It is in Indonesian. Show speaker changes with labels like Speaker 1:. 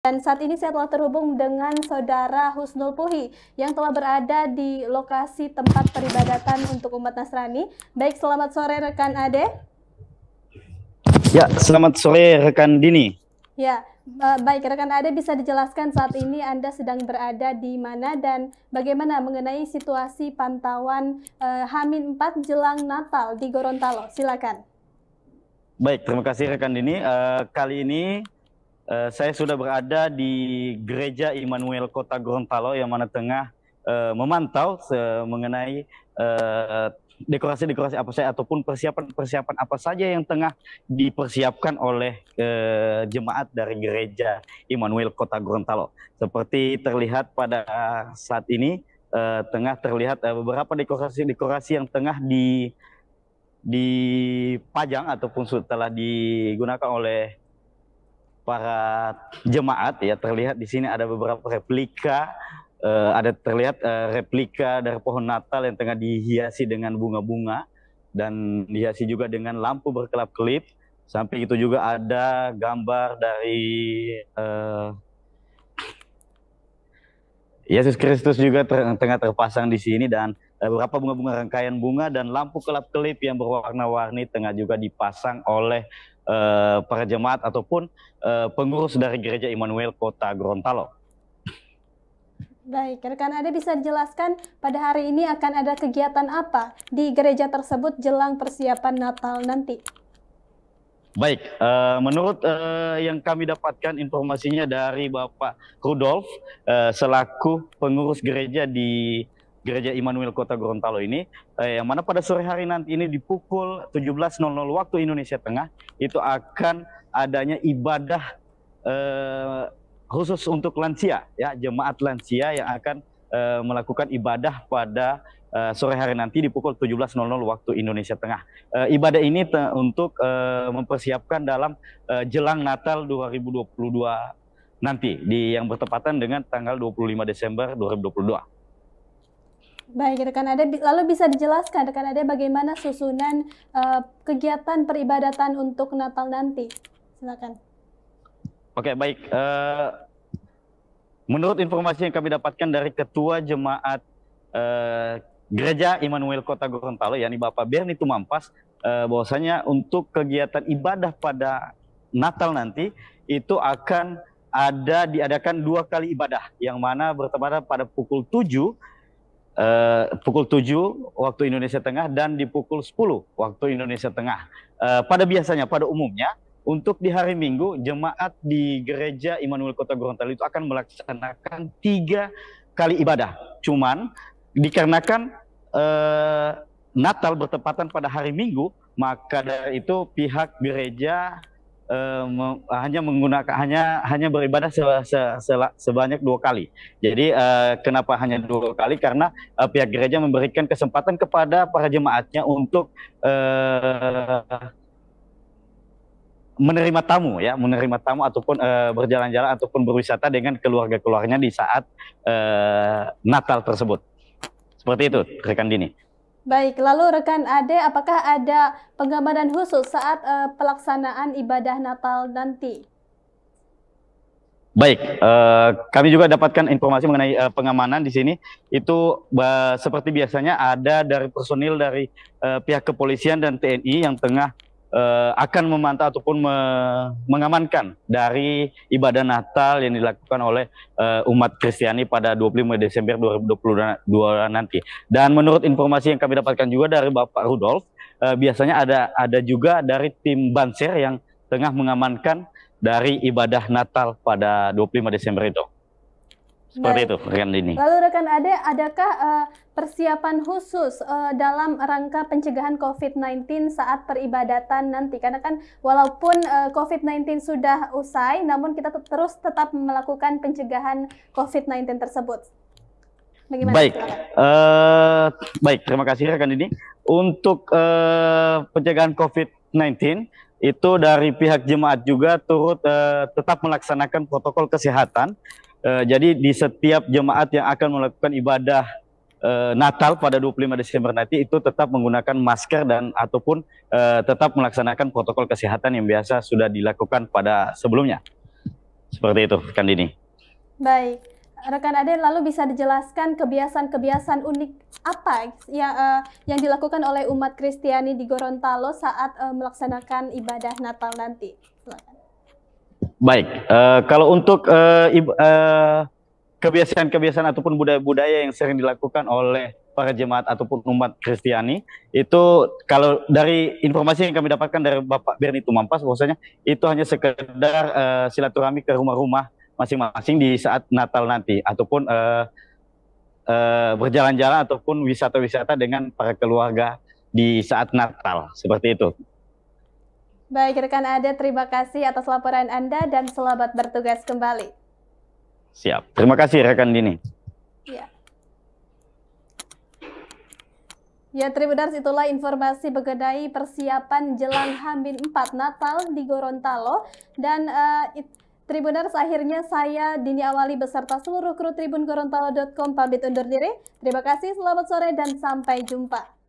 Speaker 1: Dan saat ini saya telah terhubung dengan Saudara Husnul Puhi yang telah berada di lokasi tempat peribadatan untuk umat Nasrani. Baik, selamat sore rekan Ade.
Speaker 2: Ya, selamat sore rekan Dini.
Speaker 1: Ya, e, baik rekan Ade bisa dijelaskan saat ini Anda sedang berada di mana dan bagaimana mengenai situasi pantauan eh, Hamin 4 jelang Natal di Gorontalo. Silakan.
Speaker 2: Baik, terima kasih rekan Dini. Uh, kali ini Eh, saya sudah berada di Gereja Immanuel Kota Gorontalo yang mana tengah uh, memantau mengenai dekorasi eh, dekorasi-dekorasi apa saja ataupun persiapan-persiapan apa saja yang tengah dipersiapkan oleh uh, jemaat dari gereja Immanuel Kota Gorontalo. Seperti terlihat pada saat ini uh, tengah terlihat uh, beberapa dekorasi-dekorasi yang tengah di dipajang ataupun telah digunakan oleh para jemaat ya terlihat di sini ada beberapa replika uh, ada terlihat uh, replika dari pohon Natal yang tengah dihiasi dengan bunga-bunga dan dihiasi juga dengan lampu berkelap-kelip. Sampai itu juga ada gambar dari uh, Yesus Kristus juga ter tengah terpasang di sini dan Eh, beberapa bunga-bunga rangkaian bunga dan lampu kelap-kelip yang berwarna-warni tengah juga dipasang oleh uh, para jemaat ataupun uh, pengurus dari gereja Immanuel Kota Gorontalo.
Speaker 1: Baik, rekan Anda bisa dijelaskan pada hari ini akan ada kegiatan apa di gereja tersebut jelang persiapan Natal nanti?
Speaker 2: Baik, uh, menurut uh, yang kami dapatkan informasinya dari Bapak Rudolf uh, selaku pengurus gereja di Gereja Immanuel Kota Gorontalo ini eh, yang mana pada sore hari nanti ini di pukul 17.00 waktu Indonesia Tengah itu akan adanya ibadah eh, khusus untuk lansia ya jemaat lansia yang akan eh, melakukan ibadah pada eh, sore hari nanti di pukul 17.00 waktu Indonesia Tengah. Eh, ibadah ini te untuk eh, mempersiapkan dalam eh, jelang Natal 2022 nanti di yang bertepatan dengan tanggal 25 Desember 2022.
Speaker 1: Baik, rekan ada lalu bisa dijelaskan rekan Ade bagaimana susunan uh, kegiatan peribadatan untuk Natal nanti? Silakan.
Speaker 2: Oke, baik. Uh, menurut informasi yang kami dapatkan dari Ketua Jemaat uh, Gereja Immanuel Kota Gorontalo, yakni Bapak Berni Tumampas, uh, bahwasanya untuk kegiatan ibadah pada Natal nanti itu akan ada diadakan dua kali ibadah, yang mana bertepatan pada pukul 7 Eh, pukul 7 waktu Indonesia Tengah dan di pukul 10 waktu Indonesia Tengah. Uh, pada biasanya, pada umumnya, untuk di hari Minggu, jemaat di gereja Immanuel Kota Gorontalo itu akan melaksanakan tiga kali ibadah. Cuman, dikarenakan uh, Natal bertepatan pada hari Minggu, maka dari itu pihak gereja uh, hanya menggunakan hanya hanya beribadah se se se sebanyak dua kali. Jadi uh, kenapa hanya dua kali? Karena uh, pihak gereja memberikan kesempatan kepada para jemaatnya untuk uh, menerima tamu ya, menerima tamu ataupun uh, berjalan-jalan ataupun berwisata dengan keluarga-keluarganya di saat uh, Natal tersebut. Seperti itu, rekan Dini.
Speaker 1: Baik, lalu rekan Ade, apakah ada penggambaran khusus saat uh, pelaksanaan ibadah Natal nanti?
Speaker 2: Baik, uh, kami juga dapatkan informasi mengenai uh, pengamanan di sini. Itu uh, seperti biasanya ada dari personil dari uh, pihak kepolisian dan TNI yang tengah uh, akan memantau ataupun me mengamankan dari ibadah Natal yang dilakukan oleh uh, umat Kristiani pada 25 Desember 2022 nanti. Dan menurut informasi yang kami dapatkan juga dari Bapak Rudolf, uh, biasanya ada ada juga dari tim Banser yang tengah mengamankan dari ibadah Natal pada 25 Desember itu. Seperti Baik. itu rekan ini. Lalu
Speaker 1: rekan Ade, adakah uh, persiapan khusus uh, dalam rangka pencegahan COVID-19 saat peribadatan nanti? Karena kan walaupun uh, eh, COVID-19 sudah usai, namun kita terus tetap melakukan pencegahan COVID-19 tersebut. Bagaimana? Baik,
Speaker 2: uh, baik. Terima kasih rekan ini. Untuk uh, pencegahan COVID-19 itu dari pihak jemaat juga turut uh, tetap melaksanakan protokol kesehatan. Uh, jadi di setiap jemaat yang akan melakukan ibadah uh, Natal pada 25 Desember nanti itu tetap menggunakan masker dan ataupun uh, tetap melaksanakan protokol kesehatan yang biasa sudah dilakukan pada sebelumnya. Seperti itu, Kandini.
Speaker 1: Baik. Rekan Ade, lalu bisa dijelaskan kebiasaan-kebiasaan unik apa yang, uh, eh, yang dilakukan oleh umat Kristiani di Gorontalo saat uh, melaksanakan ibadah Natal nanti?
Speaker 2: Baik, uh, kalau untuk uh, uh, kebiasaan-kebiasaan ataupun budaya-budaya yang sering dilakukan oleh para jemaat ataupun umat Kristiani itu kalau dari informasi yang kami dapatkan dari Bapak Berni Tumampas bahwasanya itu hanya sekedar uh, silaturahmi ke rumah-rumah masing-masing di saat Natal nanti ataupun uh, uh, berjalan-jalan ataupun wisata-wisata dengan para keluarga di saat Natal seperti itu.
Speaker 1: Baik rekan Ada, terima kasih atas laporan Anda dan selamat bertugas kembali.
Speaker 2: Siap. Terima kasih rekan Dini.
Speaker 1: Iya. Ya. Ya, Tribunars itulah informasi mengenai persiapan jelang Hamin 4 Natal di Gorontalo dan uh, it, Tribuners akhirnya saya Dini Awali beserta seluruh kru Tribun Gorontalo.com pamit undur diri. Terima kasih, selamat sore dan sampai jumpa.